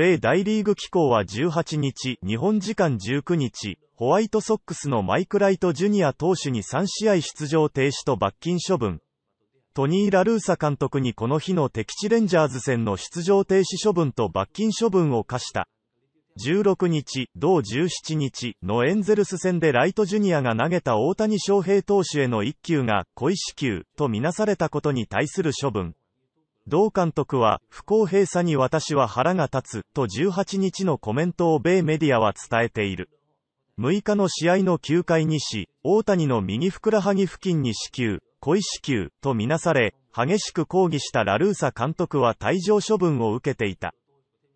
米大リーグ機構は18日、日本時間19日、ホワイトソックスのマイク・ライト・ジュニア投手に3試合出場停止と罰金処分。トニー・ラルーサ監督にこの日の敵地レンジャーズ戦の出場停止処分と罰金処分を課した。16日、同17日のエンゼルス戦でライトジュニアが投げた大谷翔平投手への1球が、小石球、とみなされたことに対する処分。同監督は、不公平さに私は腹が立つ、と18日のコメントを米メディアは伝えている。6日の試合の9回にし、大谷の右ふくらはぎ付近に死球、小死球、とみなされ、激しく抗議したラルーサ監督は退場処分を受けていた。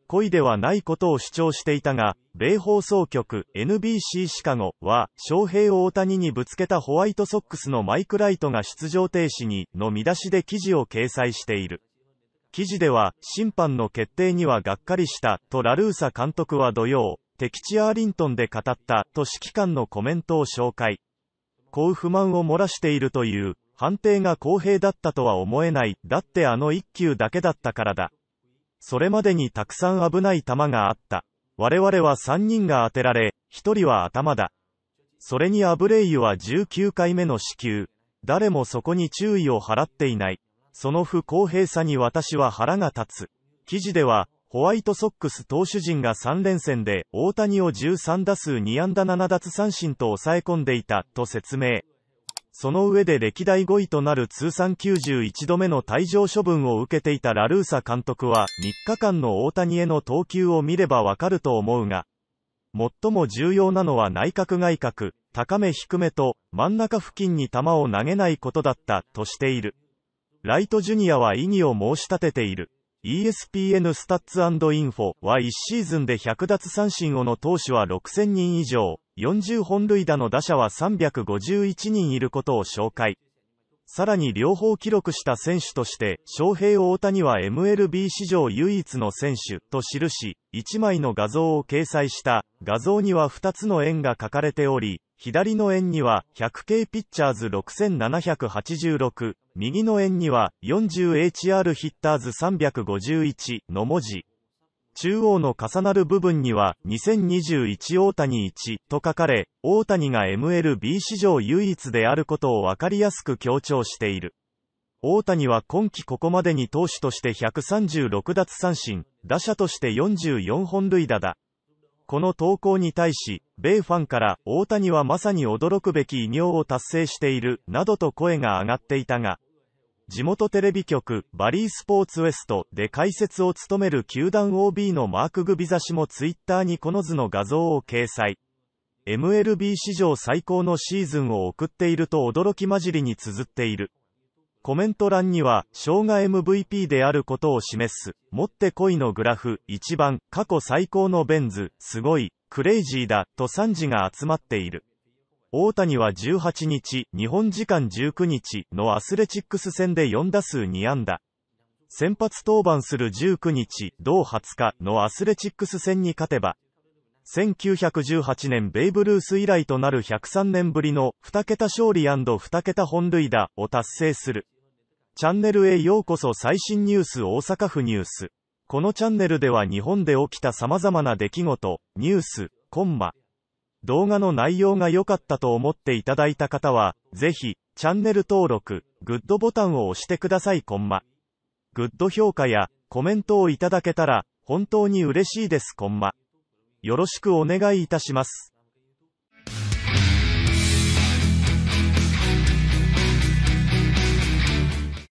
故意ではないことを主張していたが、米放送局 NBC シカゴは、翔平を大谷にぶつけたホワイトソックスのマイク・ライトが出場停止に、の見出しで記事を掲載している。記事では、審判の決定にはがっかりした、とラルーサ監督は土曜、敵地アーリントンで語った、と指揮官のコメントを紹介。こう不満を漏らしているという、判定が公平だったとは思えない、だってあの一球だけだったからだ。それまでにたくさん危ない球があった。我々は3人が当てられ、1人は頭だ。それにアブレイユは19回目の死球。誰もそこに注意を払っていない。その不公平さに私は腹が立つ。記事では、ホワイトソックス投手陣が3連戦で大谷を13打数2安打7奪三振と抑え込んでいたと説明。その上で歴代5位となる通算91度目の退場処分を受けていたラルーサ監督は3日間の大谷への投球を見ればわかると思うが、最も重要なのは内角外角、高め低めと真ん中付近に球を投げないことだったとしている。ライトジュニアは異議を申し立てている。ESPN スタッツインフォは1シーズンで100奪三振をの投手は6000人以上、40本塁打の打者は351人いることを紹介。さらに両方記録した選手として、翔平大谷は MLB 史上唯一の選手と記し、1枚の画像を掲載した、画像には2つの円が書かれており、左の円には 100K ピッチャーズ6786、右の円には 40HR ヒッターズ351の文字。中央の重なる部分には、2021大谷1と書かれ、大谷が MLB 史上唯一であることをわかりやすく強調している。大谷は今季ここまでに投手として136奪三振、打者として44本塁打だ。この投稿に対し、米ファンから、大谷はまさに驚くべき偉業を達成している、などと声が上がっていたが、地元テレビ局、バリースポーツウエストで解説を務める球団 OB のマーク・グビザ氏もツイッターにこの図の画像を掲載。MLB 史上最高のシーズンを送っていると驚き混じりに綴っている。コメント欄には、生姜 MVP であることを示す、持ってこいのグラフ、1番、過去最高のベンズ、すごい、クレイジーだ、と賛辞が集まっている。大谷は18日、日本時間19日のアスレチックス戦で4打数2安打。先発登板する19日、同20日のアスレチックス戦に勝てば、1918年ベイブルース以来となる103年ぶりの2桁勝利 &2 桁本塁打を達成する。チャンネルへようこそ最新ニュース大阪府ニュース。このチャンネルでは日本で起きた様々な出来事、ニュース、コンマ、動画の内容が良かったと思っていただいた方は、ぜひ、チャンネル登録、グッドボタンを押してください、コンマ。グッド評価や、コメントをいただけたら、本当に嬉しいです、コンマ。よろしくお願いいたします。